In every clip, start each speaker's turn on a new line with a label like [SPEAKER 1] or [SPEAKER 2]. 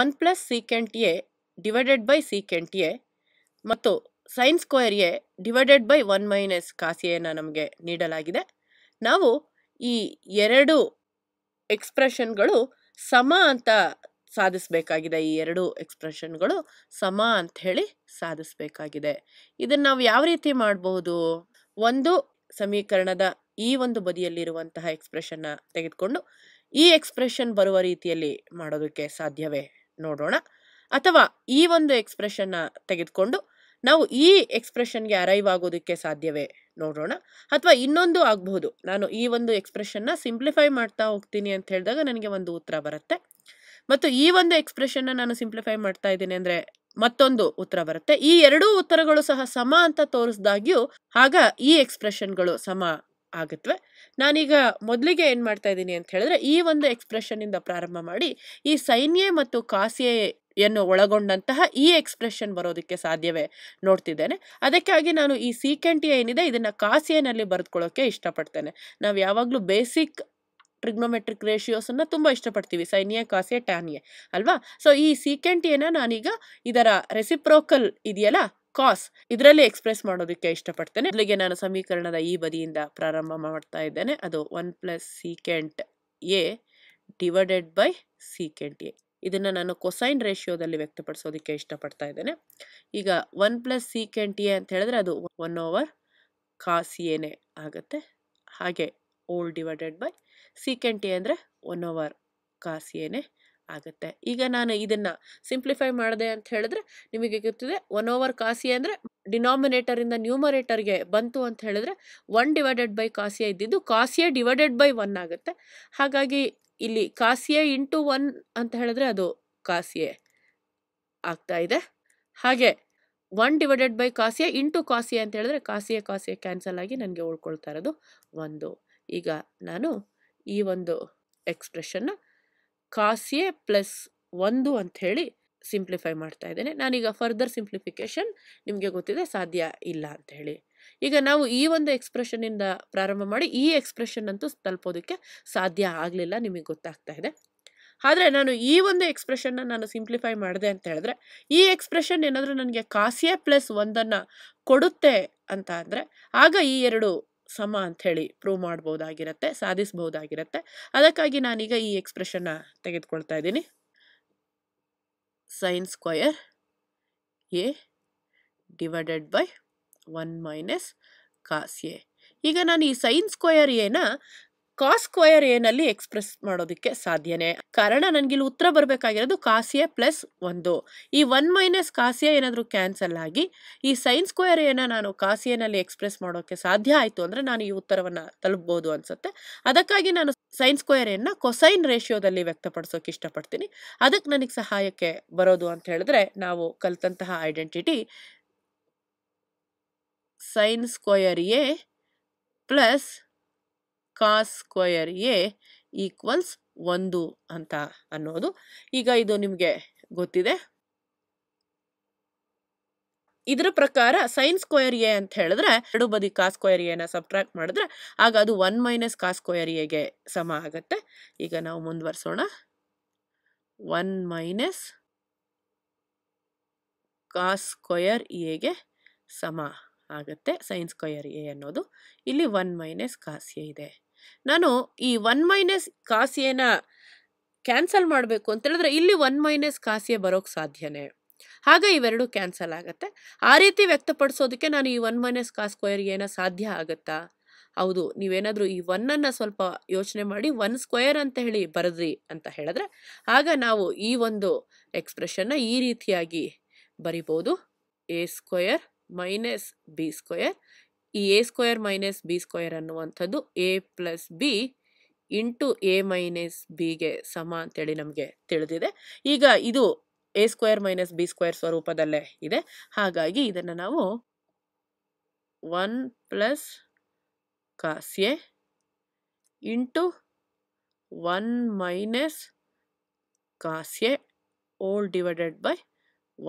[SPEAKER 1] one plus secant A divided by secant A ಮತ್ತು sine square A divided by one minus ಕಾಸಿಯನ್ನು ನಮಗೆ ನೀಡಲಾಗಿದೆ ನಾವು ಈ ಎರಡು ಎಕ್ಸ್ಪ್ರೆಷನ್ಗಳು ಸಮ ಅಂತ ಸಾಧಿಸಬೇಕಾಗಿದೆ ಈ ಎರಡು ಎಕ್ಸ್ಪ್ರೆಷನ್ಗಳು ಸಮ ಅಂತ ಹೇಳಿ ಸಾಧಿಸಬೇಕಾಗಿದೆ ಇದನ್ನು ನಾವು ಯಾವ ರೀತಿ ಮಾಡಬಹುದು ಒಂದು ಸಮೀಕರಣದ ಈ ಒಂದು ಬದಿಯಲ್ಲಿರುವಂತಹ ಎಕ್ಸ್ಪ್ರೆಷನ್ನ ತೆಗೆದುಕೊಂಡು ಈ ಎಕ್ಸ್ಪ್ರೆಷನ್ ಬರುವ ರೀತಿಯಲ್ಲಿ ಮಾಡೋದಕ್ಕೆ ಸಾಧ್ಯವೇ ನೋಡೋಣ ಅಥವಾ ಈ ಒಂದು ಎಕ್ಸ್ಪ್ರೆಷನ್ನ ತೆಗೆದುಕೊಂಡು ನಾವು ಈ ಎಕ್ಸ್ಪ್ರೆಷನ್ಗೆ ಅರೈವ್ ಆಗೋದಕ್ಕೆ ಸಾಧ್ಯವೇ ನೋಡೋಣ ಅಥವಾ ಇನ್ನೊಂದು ಆಗ್ಬಹುದು ನಾನು ಈ ಒಂದು ಎಕ್ಸ್ಪ್ರೆಷನ್ನ ಸಿಂಪ್ಲಿಫೈ ಮಾಡ್ತಾ ಹೋಗ್ತೀನಿ ಅಂತ ಹೇಳಿದಾಗ ನನಗೆ ಒಂದು ಉತ್ತರ ಬರುತ್ತೆ ಮತ್ತು ಈ ಒಂದು ಎಕ್ಸ್ಪ್ರೆಷನ್ನ ನಾನು ಸಿಂಪ್ಲಿಫೈ ಮಾಡ್ತಾ ಇದ್ದೀನಿ ಅಂದರೆ ಮತ್ತೊಂದು ಉತ್ತರ ಬರುತ್ತೆ ಈ ಎರಡೂ ಉತ್ತರಗಳು ಸಹ ಸಮ ಅಂತ ತೋರಿಸ್ದಾಗ್ಯೂ ಆಗ ಈ ಎಕ್ಸ್ಪ್ರೆಷನ್ಗಳು ಸಮ ಆಗತ್ವೆ ನಾನೀಗ ಮೊದಲಿಗೆ ಏನು ಮಾಡ್ತಾ ಇದ್ದೀನಿ ಅಂತ ಹೇಳಿದ್ರೆ ಈ ಒಂದು ಎಕ್ಸ್ಪ್ರೆಷನ್ನಿಂದ ಪ್ರಾರಂಭ ಮಾಡಿ ಈ ಸೈನ್ಯ ಮತ್ತು ಕಾಸಿಯೆ ಒಳಗೊಂಡಂತಹ ಈ ಎಕ್ಸ್ಪ್ರೆಷನ್ ಬರೋದಕ್ಕೆ ಸಾಧ್ಯವೇ ನೋಡ್ತಿದ್ದೇನೆ ಅದಕ್ಕಾಗಿ ನಾನು ಈ ಸೀಕೆಂಟಿ ಏನಿದೆ ಇದನ್ನು ಕಾಸಿಯನಲ್ಲಿ ಬರೆದುಕೊಳ್ಳೋಕ್ಕೆ ಇಷ್ಟಪಡ್ತೇನೆ ನಾವು ಯಾವಾಗಲೂ ಬೇಸಿಕ್ ಟ್ರಿಗ್ನೋಮೆಟ್ರಿಕ್ ರೇಷಿಯೋಸನ್ನು ತುಂಬ ಇಷ್ಟಪಡ್ತೀವಿ ಸೈನ್ಯ ಕಾಸೆ ಟ್ಯಾನಿಯೆ ಅಲ್ವಾ ಸೊ ಈ ಸೀಕೆಂಟಿಯನ್ನು ನಾನೀಗ ಇದರ ರೆಸಿಪ್ರೋಕಲ್ ಇದೆಯಲ್ಲ ಕಾಸ್ ಇದರಲ್ಲಿ ಎಕ್ಸ್ಪ್ರೆಸ್ ಮಾಡೋದಕ್ಕೆ ಇಷ್ಟಪಡ್ತೇನೆ ಮೊದಲಿಗೆ ನಾನು ಸಮೀಕರಣದ ಈ ಬದಿಯಿಂದ ಪ್ರಾರಂಭ ಮಾಡ್ತಾ ಇದ್ದೇನೆ ಅದು one plus secant A divided by secant A ಇದನ್ನು ನಾನು ಕೊಸೈನ್ ರೇಷಿಯೋದಲ್ಲಿ ವ್ಯಕ್ತಪಡಿಸೋದಕ್ಕೆ ಇಷ್ಟಪಡ್ತಾ ಇದ್ದೇನೆ ಈಗ ಒನ್ ಪ್ಲಸ್ ಸೀಕೆಂಟ್ ಎ ಅಂತ ಹೇಳಿದ್ರೆ ಅದು ಒನ್ ಓವರ್ ಕಾಸ್ ಎನೇ ಆಗುತ್ತೆ ಹಾಗೆ whole divided by secant A ಅಂದರೆ ಒನ್ ಓವರ್ ಕಾಸ್ ಎನೆ ಆಗುತ್ತೆ ಈಗ ನಾನು ಇದನ್ನು ಸಿಂಪ್ಲಿಫೈ ಮಾಡಿದೆ ಅಂತ ಹೇಳಿದ್ರೆ ನಿಮಗೆ ಗೊತ್ತಿದೆ ಒನ್ ಓವರ್ ಕಾಸಿ ಅಂದರೆ ಡಿನಾಮಿನೇಟರಿಂದ ನ್ಯೂಮರೇಟರ್ಗೆ ಬಂತು ಅಂತ ಹೇಳಿದ್ರೆ ಒನ್ ಡಿವೈಡೆಡ್ ಬೈ ಕಾಸಿಯ ಇದ್ದಿದ್ದು ಕಾಸಿಯ ಡಿವೈಡೆಡ್ ಬೈ ಒನ್ ಆಗುತ್ತೆ ಹಾಗಾಗಿ ಇಲ್ಲಿ ಕಾಸಿಯ ಇಂಟು ಒನ್ ಅಂತ ಹೇಳಿದ್ರೆ ಅದು ಕಾಸಿಯೇ ಆಗ್ತಾ ಇದೆ ಹಾಗೆ one divided by cos A into cos A ಅಂತ ಹೇಳಿದ್ರೆ ಕಾಸಿಯ ಕಾಸಿಯ ಕ್ಯಾನ್ಸಲ್ ಆಗಿ ನನಗೆ ಉಳ್ಕೊಳ್ತಾ ಇರೋದು ಒಂದು ಈಗ ನಾನು ಈ ಒಂದು ಎಕ್ಸ್ಪ್ರೆಷನ್ನ ಕಾಸ್ ಎ ಪ್ಲಸ್ ಒಂದು ಹೇಳಿ ಸಿಂಪ್ಲಿಫೈ ಮಾಡ್ತಾ ಇದ್ದೇನೆ ನಾನೀಗ ಫರ್ದರ್ ಸಿಂಪ್ಲಿಫಿಕೇಶನ್ ನಿಮಗೆ ಗೊತ್ತಿದೆ ಸಾಧ್ಯ ಇಲ್ಲ ಅಂತ ಹೇಳಿ ಈಗ ನಾವು ಈ ಒಂದು ಎಕ್ಸ್ಪ್ರೆಷನ್ನಿಂದ ಪ್ರಾರಂಭ ಮಾಡಿ ಈ ಎಕ್ಸ್ಪ್ರೆಷನ್ ಅಂತೂ ತಲುಪೋದಕ್ಕೆ ಸಾಧ್ಯ ಆಗಲಿಲ್ಲ ನಿಮಗೆ ಗೊತ್ತಾಗ್ತಾ ಇದೆ ಆದರೆ ನಾನು ಈ ಒಂದು ಎಕ್ಸ್ಪ್ರೆಷನ್ನ ನಾನು ಸಿಂಪ್ಲಿಫೈ ಮಾಡಿದೆ ಅಂತ ಹೇಳಿದ್ರೆ ಈ ಎಕ್ಸ್ಪ್ರೆಷನ್ ಏನಾದರೂ ನನಗೆ ಕಾಸಿಯೇ ಪ್ಲಸ್ ಒಂದನ್ನು ಕೊಡುತ್ತೆ ಅಂತ ಅಂದರೆ ಆಗ ಈ ಎರಡು ಸಮ ಅಂಥೇಳಿ ಪ್ರೂವ್ ಮಾಡ್ಬೋದಾಗಿರತ್ತೆ ಸಾಧಿಸ್ಬೋದಾಗಿರುತ್ತೆ ಅದಕ್ಕಾಗಿ ನಾನೀಗ ಈ ಎಕ್ಸ್ಪ್ರೆಷನ್ನ ತೆಗೆದುಕೊಳ್ತಾ ಇದ್ದೀನಿ sine square A divided by one minus cos A ಈಗ ನಾನು ಈ ಸೈನ್ ಸ್ಕ್ವಯರ್ ಎನ ಕಾಸ್ ಸ್ಕ್ವಯರ್ ನಲ್ಲಿ ಎಕ್ಸ್ಪ್ರೆಸ್ ಮಾಡೋದಕ್ಕೆ ಸಾಧ್ಯನೇ ಕಾರಣ ನನಗಿಲ್ಲಿ ಉತ್ತರ ಬರಬೇಕಾಗಿರೋದು ಕಾಸಿಯೆ ಪ್ಲಸ್ ಒಂದು ಈ ಒನ್ ಮೈನಸ್ ಕಾಸಿಯ ಏನಾದರೂ ಕ್ಯಾನ್ಸಲ್ ಆಗಿ ಈ ಸೈನ್ಸ್ ಸ್ಕ್ವಯರ್ ಏನ ನಾನು ನಲ್ಲಿ ಎಕ್ಸ್ಪ್ರೆಸ್ ಮಾಡೋಕ್ಕೆ ಸಾಧ್ಯ ಆಯಿತು ಅಂದರೆ ನಾನು ಈ ಉತ್ತರವನ್ನು ತಲುಪಬಹುದು ಅನಿಸುತ್ತೆ ಅದಕ್ಕಾಗಿ ನಾನು ಸೈನ್ಸ್ ಸ್ಕ್ವಯರ್ ಎನ್ನ ಕೊಸೈನ್ ರೇಷಿಯೋದಲ್ಲಿ ವ್ಯಕ್ತಪಡಿಸೋಕೆ ಇಷ್ಟಪಡ್ತೀನಿ ಅದಕ್ಕೆ ನನಗೆ ಸಹಾಯಕ್ಕೆ ಬರೋದು ಅಂತ ಹೇಳಿದ್ರೆ ನಾವು ಕಲಿತಂತಹ identity sine square A plus cos square A equals ಒಂದು ಅಂತ ಅನ್ನೋದು ಈಗ ಇದು ನಿಮಗೆ ಗೊತ್ತಿದೆ ಇದರ ಪ್ರಕಾರ ಸೈನ್ ಸ್ಕ್ವಯರ್ ಎ ಅಂತ ಹೇಳಿದ್ರೆ ಎರಡು ಬದಿ ಕಾ ಸ್ಕ್ವಯರ್ ಎನ ಸಬ್ಟ್ರಾಕ್ಟ್ ಮಾಡಿದ್ರೆ ಆಗ ಅದು ಒನ್ ಮೈನಸ್ ಕಾ ಸ್ಕ್ವಯರ್ ಎಗೆ ಸಮ ಆಗುತ್ತೆ ಈಗ ನಾವು ಮುಂದುವರಿಸೋಣ ಒನ್ ಮೈನಸ್ ಕಾ ಸ್ಕ್ವಯರ್ ಎಗೆ ಸಮ ಆಗುತ್ತೆ ಸೈನ್ ಸ್ಕ್ವಯರ್ ಎ ಅನ್ನೋದು ಇಲ್ಲಿ ಒನ್ ಮೈನಸ್ ಕಾಸ್ ಎ ಇದೆ ನಾನು ಈ ಒನ್ ಮೈನಸ್ ಕಾಸಿಯನ್ನ ಕ್ಯಾನ್ಸಲ್ ಮಾಡಬೇಕು ಅಂತ ಹೇಳಿದ್ರೆ ಇಲ್ಲಿ ಒನ್ ಮೈನಸ್ ಕಾಸಿಯ ಬರೋಕ್ಕೆ ಸಾಧ್ಯನೇ ಹಾಗೆ ಇವೆರಡು ಕ್ಯಾನ್ಸಲ್ ಆಗುತ್ತೆ ಆ ರೀತಿ ವ್ಯಕ್ತಪಡಿಸೋದಕ್ಕೆ ನಾನು ಈ ಒನ್ ಮೈನಸ್ ಕಾ ಸ್ಕ್ವೇರ್ ಏನೋ ಸಾಧ್ಯ ಆಗುತ್ತಾ ಹೌದು ನೀವೇನಾದರೂ ಈ ಒನ್ನನ್ನು ಸ್ವಲ್ಪ ಯೋಚನೆ ಮಾಡಿ ಒನ್ ಸ್ಕ್ವೇರ್ ಅಂತ ಹೇಳಿ ಬರದ್ರಿ ಅಂತ ಹೇಳಿದ್ರೆ ಆಗ ನಾವು ಈ ಒಂದು ಎಕ್ಸ್ಪ್ರೆಷನ್ನ ಈ ರೀತಿಯಾಗಿ ಬರಿಬೋದು A square minus B square ಈ A square minus B square ಅನ್ನುವಂಥದ್ದು A plus B into A minus ಬಿಗೆ ಸಮ ಅಂತೇಳಿ ನಮಗೆ ತಿಳಿದಿದೆ ಈಗ ಇದು A square minus B square ಸ್ವರೂಪದಲ್ಲೇ ಇದೆ ಹಾಗಾಗಿ ಇದನ್ನು ನಾವು one plus cos A into one minus cos A whole divided by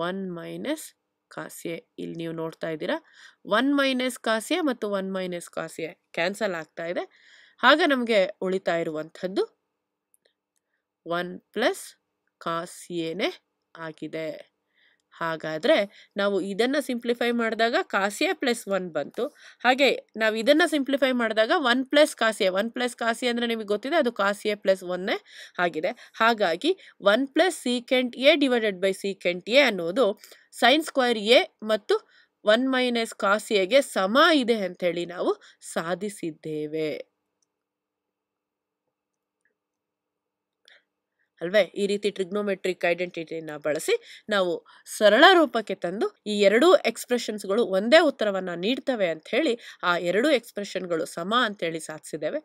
[SPEAKER 1] one minus cos A ಇಲ್ಲಿ ನೀವು ನೋಡ್ತಾ ಇದ್ದೀರಾ ಒನ್ ಮೈನಸ್ ಎ ಮತ್ತು ಒನ್ ಮೈನಸ್ ಎ ಕ್ಯಾನ್ಸಲ್ ಆಗ್ತಾ ಇದೆ ಆಗ ನಮಗೆ ಉಳಿತಾ ಇರುವಂಥದ್ದು ಒನ್ ಪ್ಲಸ್ ಕಾಸಿಯೇನೆ ಆಗಿದೆ ಹಾಗಾದರೆ ನಾವು ಇದನ್ನು ಸಿಂಪ್ಲಿಫೈ ಮಾಡಿದಾಗ ಕಾಸಿಯೆ ಪ್ಲಸ್ ಒನ್ ಬಂತು ಹಾಗೆ ನಾವು ಇದನ್ನು ಸಿಂಪ್ಲಿಫೈ ಮಾಡಿದಾಗ one plus cos A one plus cos ಅಂದರೆ ನಿಮಗೆ ಗೊತ್ತಿದೆ ಅದು ಕಾಸಿಯೆ ಪ್ಲಸ್ ಒನ್ನೇ ಆಗಿದೆ ಹಾಗಾಗಿ one plus secant A divided by secant A ಅನ್ನೋದು ಸೈನ್ ಸ್ಕ್ವೈರ್ ಎ ಮತ್ತು ಒನ್ ಮೈನಸ್ ಕಾಸಿಯೆಗೆ ಸಮ ಇದೆ ಅಂಥೇಳಿ ನಾವು ಸಾಧಿಸಿದ್ದೇವೆ ಅಲ್ವೇ ಈ ರೀತಿ ಟ್ರಿಗ್ನೋಮೆಟ್ರಿಕ್ ಐಡೆಂಟಿಟಿನ ಬಳಸಿ ನಾವು ಸರಳ ರೂಪಕ್ಕೆ ತಂದು ಈ ಎರಡೂ ಎಕ್ಸ್ಪ್ರೆಷನ್ಸ್ಗಳು ಒಂದೇ ಉತ್ತರವನ್ನು ನೀಡ್ತವೆ ಅಂಥೇಳಿ ಆ ಎರಡೂ ಎಕ್ಸ್ಪ್ರೆಷನ್ಗಳು ಸಮ ಅಂತೇಳಿ ಸಾಧಿಸಿದ್ದೇವೆ